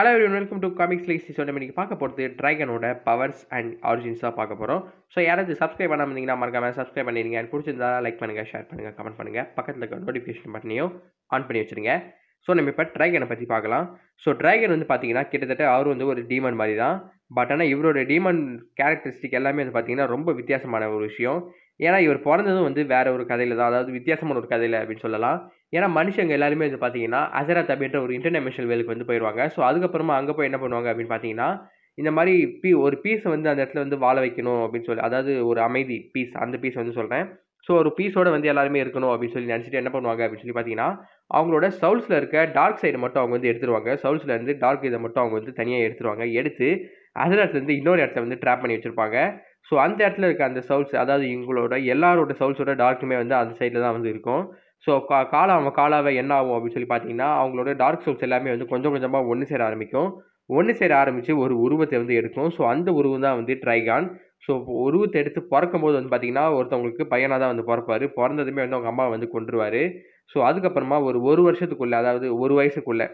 hello every welcome to comics like சீசோட இன்றைக்கி பார்க்க போகிறது ட்ராகனோட பவர்ஸ் அண்ட் ஆரிஜின்ஸாக பார்க்க போகிறோம் ஸோ யாராவது சப்ஸ்கிரைப் பண்ணாமல் இருந்தீங்கன்னா மறக்காமல் சப்ஸ்கிரைப் பண்ணிடுங்க பிடிச்சிருந்தா லைக் பண்ணுங்கள் ஷேர் பண்ணுங்கள் கமெண்ட் பண்ணுங்கள் பக்கத்தில் இருக்க நோட்டிஃபிகேஷன் பட்டனையும் ஆன் பண்ணி வச்சுருங்க ஸோ நம்ம இப்போ ட்ராகனை பற்றி பார்க்கலாம் ஸோ ட்ராகன் வந்து பார்த்தீங்கன்னா கிட்டத்தட்ட அவர் வந்து ஒரு டீமன் மாதிரி தான் பட் ஆனால் இவரோட டீமன் கேரக்டரிஸ்டிக் எல்லாமே வந்து பார்த்தீங்கன்னா ரொம்ப வித்தியாசமான ஒரு விஷயம் ஏன்னா இவர் பிறந்ததும் வந்து வேறு ஒரு கதையில் தான் அதாவது வித்தியாசமான ஒரு கதையில் அப்படின்னு சொல்லலாம் ஏன்னா மனுஷங்க எல்லாருமே வந்து பார்த்தீங்கன்னா அசராத் அப்படின்ற ஒரு இன்டர்நேஷனல் வேலுக்கு வந்து போயிடுவாங்க ஸோ அதுக்கப்புறமா அங்கே போய் என்ன பண்ணுவாங்க அப்படின்னு பார்த்தீங்கன்னா இந்த மாதிரி பீ ஒரு பீஸை வந்து அந்த இடத்துல வந்து வாழ வைக்கணும் அப்படின்னு சொல்லி அதாவது ஒரு அமைதி பீஸ் அந்த பீஸ் வந்து சொல்கிறேன் ஸோ ஒரு பீஸோட வந்து எல்லாருமே இருக்கணும் அப்படின்னு சொல்லி நினச்சிட்டு என்ன பண்ணுவாங்க அப்படின்னு சொல்லி பார்த்தீங்கன்னா அவங்களோட சவுல்ஸில் இருக்க டார்க் சைடு மட்டும் அவங்க வந்து எடுத்துருவாங்க சவுல்ஸில் இருந்து டார்க் இதை மட்டும் அவங்க வந்து தனியாக எடுத்துருவாங்க எடுத்து அதில் இடத்துலேருந்து இன்னொரு இடத்த வந்து ட்ராப் பண்ணி வச்சுருப்பாங்க ஸோ அந்த இடத்துல இருக்க அந்த சவுல்ஸ் அதாவது இவங்களோட எல்லாரோட சவுல்ஸோட டார்க்குமே வந்து அந்த சைடில் தான் வந்து இருக்கும் ஸோ கா காலா காலாவை என்ன ஆகும் அப்படின்னு சொல்லி பார்த்தீங்கன்னா அவங்களோட டார்க் சவுல்ஸ் எல்லாமே வந்து கொஞ்சம் கொஞ்சமாக ஒன்று சேர ஆரம்பிக்கும் ஒன்று சேர ஆரம்பித்து ஒரு உருவத்தை வந்து எடுக்கும் ஸோ அந்த உருவம் தான் வந்து ட்ரைகான் ஸோ உருவத்தை எடுத்து பிறக்கும்போது வந்து பார்த்தீங்கன்னா ஒருத்தவங்களுக்கு பையனாக தான் வந்து பிறப்பாரு பிறந்ததுமே வந்து அவங்க அம்மா வந்து கொண்டுருவார் ஸோ அதுக்கப்புறமா ஒரு ஒரு வருஷத்துக்குள்ளே அதாவது ஒரு வயசுக்குள்ளே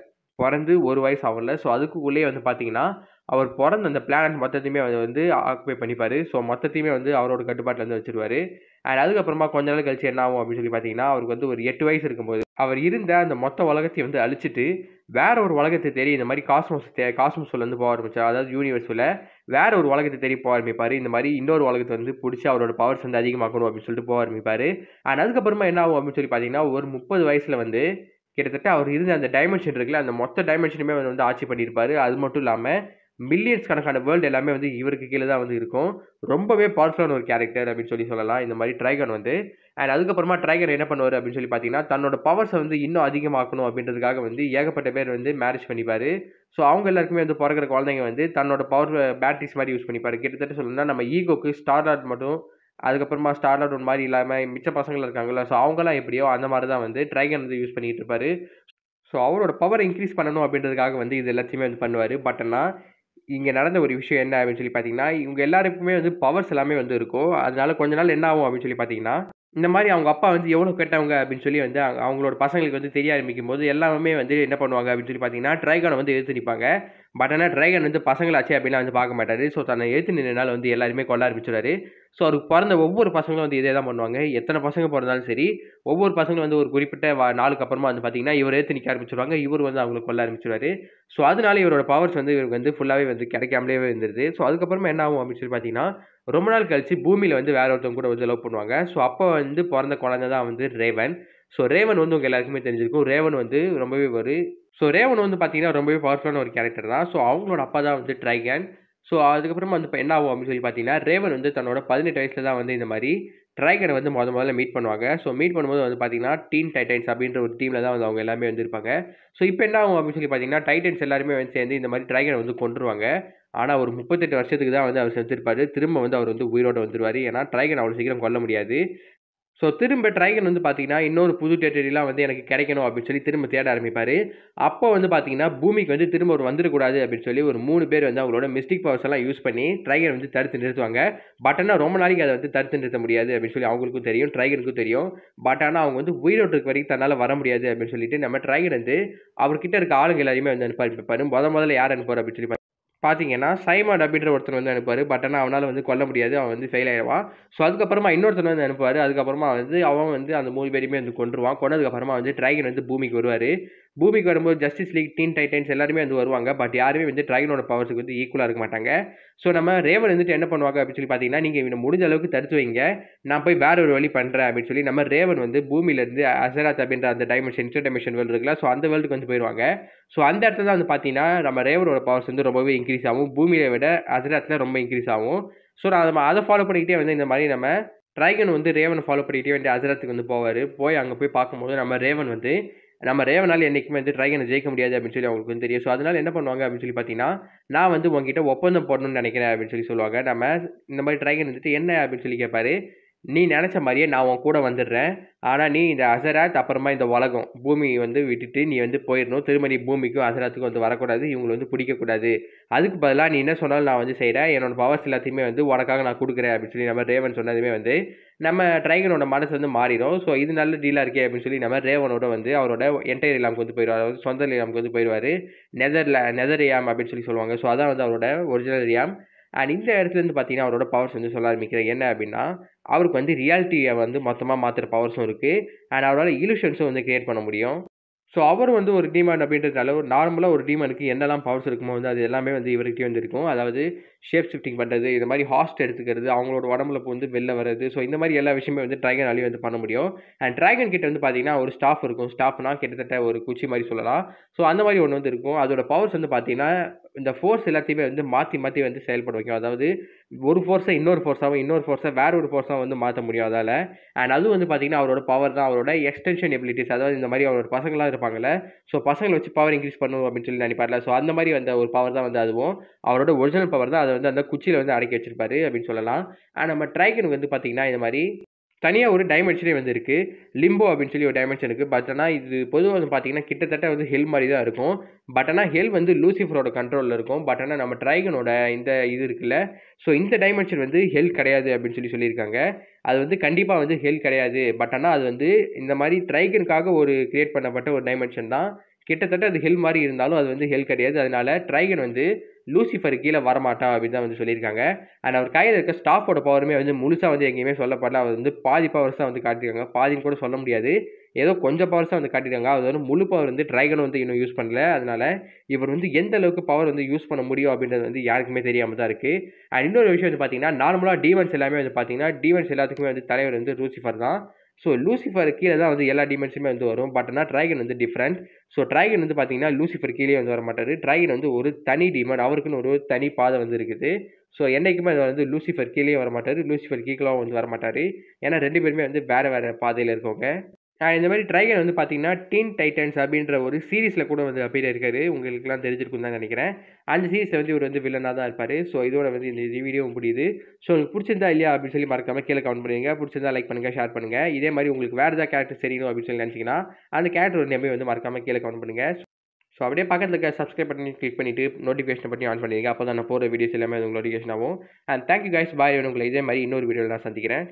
பிறந்து ஒரு வயசு ஆகும்ல ஸோ அதுக்குள்ளேயே வந்து பார்த்தீங்கன்னா அவர் பிறந்த அந்த பிளானட் மொத்தத்தையுமே அவர் வந்து ஆக்குபை பண்ணிப்பார் ஸோ மொத்தத்தையுமே வந்து அவரோட கட்டுப்பாட்டில் வந்து வச்சிருவார் அண்ட் அதுக்கப்புறமா கொஞ்ச நாள் கழிச்சு என்ன ஆகும் அப்படின்னு சொல்லி பார்த்தீங்கன்னா அவருக்கு வந்து ஒரு எட்டு வயசு இருக்கும்போது அவர் இருந்த அந்த மொத்த உலகத்தை வந்து அழிச்சிட்டு வேற ஒரு உலகத்தை தேடி இந்த மாதிரி காஸ்மோஸ் தே காஸ்மோஸில் வந்து போக ஆரம்பிச்சார் அதாவது யூனிவர்ஸில் வேற ஒரு உலகத்தை தேடி போக ஆரம்பிப்பார் இந்த மாதிரி இன்னொரு உலகத்தை வந்து பிடிச்சி அவரோட பவர்ஸ் வந்து அதிகமாக்கணும் அப்படின்னு சொல்லிட்டு போக ஆரம்பிப்பார் அண்ட் அதுக்கப்புறமா என்ன ஆகும் அப்படின்னு சொல்லி பார்த்தீங்கன்னா ஒரு முப்பது வயசில் வந்து கிட்டத்தட்ட அவர் இருந்த அந்த டைமென்ஷன் இருக்குல்ல அந்த மொத்த டைமென்ஷனுமே வந்து ஆட்சி பண்ணியிருப்பார் அது மட்டும் இல்லாமல் மில்லியன்ஸ் கணக்கான வேர்ல்டு எல்லாமே வந்து இவருக்கு கீழே தான் வந்து இருக்கும் ரொம்பவே பவர்ஃபுல்லான ஒரு கேரக்டர் அப்படின்னு சொல்லி சொல்லலாம் இந்த மாதிரி ட்ரைகன் வந்து அண்ட் அதுக்கப்புறமா ட்ரைகன் என்ன பண்ணுவார் அப்படின்னு சொல்லி பார்த்தீங்கன்னா தன்னோட பவர்ஸை வந்து இன்னும் அதிகமாக்கணும் அப்படின்றதுக்காக வந்து ஏகப்பட்ட பேர் வந்து மேரேஜ் பண்ணிப்பார் ஸோ அவங்க எல்லாருக்குமே வந்து பிறக்கிற குழந்தைங்க வந்து தன்னோட பவர் பேட்டரிஸ் மாதிரி யூஸ் பண்ணிப்பார் கிட்டத்தட்ட சொல்லணும்னா நம்ம ஈகோக்கு ஸ்டார் ஸ்டார்லாட் மட்டும் அதுக்கப்புறமா ஸ்டார் ஸ்டார்லாட் ஒன் மாதிரி இல்லாமல் மிச்ச பசங்களாக இருக்காங்களா ஸோ அவங்களாம் எப்படியோ அந்த மாதிரி தான் வந்து ட்ரைகன் வந்து யூஸ் பண்ணிகிட்டு இருப்பார் ஸோ அவரோட பவர் இன்க்ரீஸ் பண்ணணும் அப்படின்றதுக்காக வந்து இது எல்லாத்தையுமே வந்து பண்ணுவார் பட் ஆனால் இங்கே நடந்த ஒரு விஷயம் என்ன அப்படின்னு சொல்லி பார்த்தீங்கன்னா இவங்க எல்லாருக்குமே வந்து பவர்ஸ் எல்லாமே வந்து இருக்கும் அதனால கொஞ்ச நாள் என்ன ஆகும் அப்படின்னு சொல்லி பார்த்தீங்கன்னா இந்த மாதிரி அவங்க அப்பா வந்து எவ்வளோ கெட்டவங்க அப்படின்னு சொல்லி வந்து அவங்களோட பசங்களுக்கு வந்து தெரிய ஆரம்பிக்கும் போது எல்லாமே வந்து என்ன பண்ணுவாங்க அப்படின்னு சொல்லி பார்த்தீங்கன்னா ட்ரைகானை வந்து எதிர்த்து நிற்பாங்க பட் ஆனால் ட்ரைகன் வந்து பசங்களாச்சு அப்படிலாம் வந்து பார்க்க மாட்டார் ஸோ தன்னை எழுத்து நின்றனால வந்து எல்லாருமே கொள்ள ஆரம்பிச்சிடாரு ஸோ அவருக்கு பிறந்த ஒவ்வொரு பசங்களும் வந்து இதே தான் பண்ணுவாங்க எத்தனை பசங்க பிறந்தாலும் சரி ஒவ்வொரு பசங்களும் வந்து ஒரு குறிப்பிட்ட வா நாளுக்கு அப்புறமா வந்து பார்த்தீங்கன்னா இவர் ஏற்று நிற்க ஆரம்பிச்சிருவாங்க இவர் வந்து அவங்களுக்கு கொள்ள ஆரம்பிச்சிருவாரு ஸோ அதனால இவரோட பவர்ஸ் வந்து இவருக்கு வந்து ஃபுல்லாகவே வந்து கிடைக்காமலே வந்துருது ஸோ அதுக்கப்புறமா என்ன ஆகும் அப்படின்னு சொல்லி பார்த்தீங்கன்னா ரொம்ப நாள் கழித்து பூமியில் வந்து வேற ஒருத்தவங்க கூட வந்து லவ் பண்ணுவாங்க ஸோ அப்போ வந்து பிறந்த குழந்தை தான் வந்து ரேவன் ஸோ ரேவன் வந்து உங்கள் எல்லாருக்குமே தெரிஞ்சிருக்கும் ரேவன் வந்து ரொம்பவே ஒரு ஸோ ரேவன் வந்து பார்த்தீங்கன்னா ரொம்பவே பவர்ஃபுல்லான ஒரு கேரக்டர் தான் ஸோ அவங்களோட அப்பா தான் வந்து ட்ரைகன் ஸோ அதுக்கப்புறமா வந்து இப்போ என்ன ஆகும் அப்படின்னு சொல்லி பார்த்தீங்கன்னா ரேவன் வந்து தன்னோட பதினெட்டு வயசில் தான் வந்து இந்த மாதிரி ட்ரைகனை வந்து முத முதல்ல மீட் பண்ணுவாங்க ஸோ மீட் பண்ணும்போது வந்து பார்த்தீங்கன்னா டீம் டைட்டன்ஸ் அப்படின்ற ஒரு டீமில் தான் வந்து அவங்க எல்லாமே வந்துருப்பாங்க ஸோ இப்போ என்ன ஆகும் அப்படின்னு சொல்லி பார்த்தீங்கன்னா டைட்டன்ஸ் எல்லாருமே வந்து சேர்ந்து இந்த மாதிரி ட்ரைகனை வந்து கொண்டுருவாங்க ஆனால் ஒரு முப்பத்தெட்டு வருஷத்துக்கு தான் வந்து அவர் செஞ்சிருப்பார் திரும்ப வந்து அவர் வந்து உயிரோடு வந்துருவார் ஏன்னா ட்ரைகன் அவ்வளோ சீக்கிரம் கொல்ல முடியாது ஸோ திரும்ப ட்ரைகன் வந்து பார்த்தீங்கன்னா இன்னொரு புது டெரிட்டரிலாம் வந்து எனக்கு கிடைக்கணும் அப்படின்னு சொல்லி திரும்ப தேட ஆரம்பிப்பார் அப்போ வந்து பார்த்தீங்கன்னா பூமிக்கு வந்து திரும்ப ஒரு வந்துடக்கூடாது அப்படின்னு சொல்லி ஒரு மூணு பேர் வந்து அவங்களோட மிஸ்டிக் பவர்ஸ் எல்லாம் யூஸ் பண்ணி ட்ரைகன் வந்து தடுத்து நிறுத்துவாங்க பட் ஆனால் ரொம்ப நாளைக்கு அதை வந்து தடுத்து நிறுத்த முடியாது அப்படின்னு சொல்லி அவங்களுக்கும் தெரியும் ட்ரைகனுக்கும் தெரியும் பட் ஆனால் அவங்க வந்து உயிரோட்டுக்கு வரைக்கும் தன்னால் வர முடியாது அப்படின்னு சொல்லிட்டு நம்ம ட்ரைகன் வந்து அவர்கிட்ட இருக்க ஆளுங்க எல்லாருமே வந்து அனுப்பி அனுப்பிப்பாரு முத முதல்ல யார் அனுப்புவார் அப்படின்னு சொல்லி பார்த்தீங்கன்னா சைமாட் அப்படின்ற ஒருத்தர் வந்து அனுப்புவார் பட் ஆனால் அவனால் வந்து கொல்ல முடியாது அவன் வந்து ஃபெயில் ஆயிடுவான் ஸோ அதுக்கப்புறமா இன்னொருத்தர் வந்து அனுப்புவார் அதுக்கப்புறமா வந்து அவன் வந்து அந்த மூணு பேருமே வந்து கொண்டுருவான் கொண்டதுக்கப்புறமா வந்து ட்ராகன் வந்து பூமிக்கு வருவார் பூமிக்கு வரும்போது ஜஸ்டிஸ் லீக் டீன் டைட்டன்ஸ் எல்லாருமே வந்து வருவாங்க பட் யாருமே வந்து ட்ரைகனோட பவர்ஸுக்கு வந்து ஈக்குவலாக இருக்க மாட்டாங்க ஸோ நம்ம ரேவன் வந்துட்டு என்ன பண்ணுவாங்க அப்படின்னு சொல்லி பார்த்தீங்கன்னா நீங்கள் இவனை முடிஞ்ச அளவுக்கு தடுத்து வைங்க நான் போய் வேற ஒரு வழி பண்ணுறேன் அப்படின்னு சொல்லி நம்ம ரேவன் வந்து பூமியிலேருந்து அசராத் அப்படின்ற அந்த டைமென்ஷன் இன்டர் டைமென்ஷன் வேர்ல்டு இருக்குல்ல ஸோ அந்த வேர்ல்டுக்கு வந்து போயிடுவாங்க ஸோ அந்த இடத்துல தான் வந்து பார்த்தீங்கன்னா நம்ம ரேவனோட பவர்ஸ் வந்து ரொம்பவே இன்க்ரீஸ் ஆகும் பூமியை விட அசராத்தில் ரொம்ப இன்க்ரீஸ் ஆகும் ஸோ நான் அதை ஃபாலோ பண்ணிக்கிட்டே வந்து இந்த மாதிரி நம்ம ட்ரைகன் வந்து ரேவன் ஃபாலோ பண்ணிக்கிட்டே வந்து அசரத்துக்கு வந்து போவார் போய் அங்கே போய் பார்க்கும்போது நம்ம ரேவன் வந்து நம்ம ரேவனால் என்றைக்குமே வந்து ட்ரைகனை ஜெயிக்க முடியாது அப்படின்னு சொல்லி அவங்களுக்கு வந்து தெரியும் ஸோ அதனால் என்ன பண்ணுவாங்க அப்படின்னு சொல்லி பார்த்தீங்கன்னா நான் வந்து உங்ககிட்ட ஒப்பந்தம் போடணும்னு நினைக்கிறேன் அப்படின்னு சொல்லி சொல்லுவாங்க நம்ம இந்த மாதிரி ட்ரைகன் வந்துட்டு என்ன அப்படின்னு சொல்லி கேட்பாரு நீ நினச்ச மாதிரியே நான் உன் கூட வந்துடுறேன் ஆனால் நீ இந்த அசராத் அப்புறமா இந்த உலகம் பூமியை வந்து விட்டுட்டு நீ வந்து போயிடணும் திரும்ப நீ பூமிக்கும் அசராத்துக்கும் வந்து வரக்கூடாது இவங்களை வந்து பிடிக்கக்கூடாது அதுக்கு பதிலாக நீ என்ன சொன்னாலும் நான் வந்து செய்கிறேன் என்னோடய பவர்ஸ் எல்லாத்தையுமே வந்து உனக்காக நான் கொடுக்குறேன் அப்படின்னு சொல்லி நம்ம ரேவன் சொன்னதுமே வந்து நம்ம ட்ரைகனோட மனசு வந்து மாறிடும் ஸோ இது நல்ல டீலாக இருக்கே அப்படின்னு சொல்லி நம்ம ரேவனோட வந்து அவரோட என்டையர் இல்லாமல் வந்து போயிடுவார் அதாவது சொந்த இல்லாமல் வந்து போயிடுவார் நெதர்ல நெதர் ரியாம் அப்படின்னு சொல்லி சொல்லுவாங்க ஸோ அதான் வந்து அவரோட ஒரிஜினல் ரியாம் அண்ட் இந்த இடத்துல இருந்து பார்த்தீங்கன்னா அவரோட பவர்ஸ் வந்து சொல்ல ஆரம்பிக்கிறேன் என்ன அப்படின்னா அவருக்கு வந்து ரியாலிட்டியை வந்து மொத்தமாக மாற்றுற பவர்ஸும் இருக்குது அண்ட் அவரால் இலூஷன்ஸும் வந்து க்ரியேட் பண்ண முடியும் ஸோ அவர் வந்து ஒரு டீமன் அப்படின்றதுனால ஒரு நார்மலாக ஒரு டீமனுக்கு என்னெல்லாம் பவர்ஸ் இருக்குமோ வந்து அது எல்லாமே வந்து இவர்கிட்டே வந்து இருக்கும் அதாவது ஷேப் ஷிஃப்டிங் பண்ணுறது இது மாதிரி ஹாஸ்ட் எடுத்துக்கிறது அவங்களோட உடம்புல வந்து வெளில வர்றது ஸோ இந்த மாதிரி எல்லா விஷயமே வந்து ட்ராகனாலேயே வந்து பண்ண முடியும் அண்ட் ட்ராகன் கிட்ட வந்து பார்த்தீங்கன்னா ஒரு ஸ்டாஃப் இருக்கும் ஸ்டாஃப்னா கிட்டத்தட்ட ஒரு குச்சி மாதிரி சொல்லலாம் ஸோ அந்த மாதிரி ஒன்று வந்து இருக்கும் அதோட பவர்ஸ் வந்து பார்த்தீங்கன்னா இந்த ஃபோர்ஸ் எல்லாத்தையுமே வந்து மாற்றி மாற்றி வந்து செயல்பட வைக்கும் அதாவது ஒரு ஃபோர்ஸை இன்னொரு ஃபோர்ஸாகவும் இன்னொரு ஃபோர்ஸை வேறு ஒரு ஃபோர்ஸாக வந்து மாற்ற முடியும் அதால் அண்ட் அதுவும் வந்து பார்த்தீங்கன்னா அவரோட பவர் தான் அவரோட எக்ஸ்டென்ஷன் எபிலிட்டிஸ் அதாவது இந்த மாதிரி அவரோட பசங்களாக இருப்பாங்கள்ல ஸோ பசங்களை வச்சு பவர் இன்க்ரீஸ் பண்ணுவோம் அப்படின்னு சொல்லி நினைப்பார்ல ஸோ அந்த மாதிரி வந்த ஒரு பவர் தான் வந்து அதுவும் அவரோட ஒரிஜினல் பவர் தான் அதை வந்து அந்த குச்சியில் வந்து அடக்கி வச்சிருப்பாரு அப்படின்னு சொல்லலாம் ஆனால் நம்ம ட்ரைகனுக்கு வந்து பார்த்திங்கன்னா இந்த மாதிரி தனியாக ஒரு டைமென்ஷனே வந்து இருக்குது லிம்போ அப்படின்னு சொல்லி ஒரு டைமென்ஷன் இருக்குது பட் ஆனால் இது பொதுவாக வந்து பார்த்தீங்கன்னா கிட்டத்தட்ட வந்து ஹெல் மாதிரி தான் இருக்கும் பட் ஆனால் ஹெல் வந்து லூசிஃபரோட கண்ட்ரோலில் இருக்கும் பட் ஆனால் நம்ம ட்ரைகனோட இந்த இது இருக்குல்ல ஸோ இந்த டைமென்ஷன் வந்து ஹெல் கிடையாது அப்படின்னு சொல்லி சொல்லியிருக்காங்க அது வந்து கண்டிப்பாக வந்து ஹெல் கிடையாது பட் ஆனால் அது வந்து இந்த மாதிரி ட்ரைகனுக்காக ஒரு கிரியேட் பண்ணப்பட்ட ஒரு டைமென்ஷன் தான் கிட்டத்தட்ட அது ஹெல் மாதிரி இருந்தாலும் அது வந்து ஹெல் கிடையாது அதனால ட்ரைகன் வந்து லூசிஃபர் கீழே வரமாட்டா அப்படின்னு தான் வந்து சொல்லியிருக்காங்க அண்ட் அவர் கையில் இருக்க ஸ்டாஃபோட பவருமே வந்து முழுசாக வந்து எங்கேயுமே சொல்லப்படல அவர் வந்து பாதி பவர்ஸ் தான் வந்து காட்டியிருக்காங்க பாதின்னு கூட சொல்ல முடியாது ஏதோ கொஞ்சம் பவர்ஸ் தான் வந்து காட்டியிருக்காங்க அது வந்து முழு பவர் வந்து ட்ரைகன் வந்து இன்னும் யூஸ் பண்ணல அதனால் இவர் வந்து எந்த அளவுக்கு பவர் வந்து யூஸ் பண்ண முடியும் அப்படின்றது வந்து யாருக்குமே தெரியாமல் தான் இருக்குது அண்ட் இன்னொரு விஷயம் வந்து பார்த்தீங்கன்னா நார்மலாக டீவன்ஸ் எல்லாமே வந்து பார்த்தீங்கன்னா டீவன்ஸ் எல்லாத்துக்குமே வந்து தலைவர் வந்து லூசிஃபர் தான் ஸோ லூசிஃபர் கீழே தான் வந்து எல்லா டிமென்ஷனுமே வந்து வரும் பட் ஆனால் ட்ராகன் வந்து டிஃப்ரெண்ட் ஸோ ட்ராகன் வந்து பார்த்தீங்கன்னா லூசிஃபர் கீழே வந்து வர மாட்டார் ட்ராகன் வந்து ஒரு தனி டிமன் அவருக்குன்னு ஒரு தனி பாதை வந்து இருக்குது ஸோ என்றைக்குமே அது வந்து லூசிஃபர் கீழே வர மாட்டார் லூசிஃபர் கீழே வந்து வர மாட்டார் ஏன்னா ரெண்டு பேருமே வந்து வேறு வேறு பாதையில் இருக்கவங்க இந்த மாதிரி ட்ரைகன் வந்து பார்த்தீங்கன்னா டீன் டைட்டன்ஸ் அப்படின்ற ஒரு சீரீஸில் கூட வந்து அப்படியே இருக்காரு உங்களுக்குலாம் தெரிஞ்சிருக்கும் தான் நினைக்கிறேன் அந்த சீரீஸில் வந்து இவர் வந்து வில்லனாக தான் இருப்பார் ஸோ இதோட வந்து இந்த வீடியோ முடியுது ஸோ உங்களுக்கு பிடிச்சிருந்தா இல்லையா அப்படின்னு சொல்லி மறக்காமல் கீழே கமெண்ட் பண்ணுங்க பிடிச்சிருந்தா லைக் பண்ணுங்கள் ஷேர் பண்ணுங்கள் இதே மாதிரி உங்களுக்கு வேறு ஏதாவது கேரக்டர் தெரியணும் அப்படின்னு சொல்லி நினச்சிங்கன்னா அந்த கேரக்டர் நேமே வந்து மறக்காமல் கீழே கமெண்ட் பண்ணுங்கள் ஸோ அப்படியே பக்கத்தில் இருக்க சப்ஸ்கிரைப் பண்ணி கிளிக் பண்ணிவிட்டு நோட்டிஃபிகேஷன் பண்ணி ஆன் பண்ணிடுங்க அப்போ தான் நான் போகிற வீடியோஸ் எல்லாமே உங்களுக்கு நோட்டிஃபிகேஷன் ஆகும் அண்ட் தேங்க்யூ கைஸ் பாய் உங்களை இதே மாதிரி இன்னொரு வீடியோவில் நான் சந்திக்கிறேன்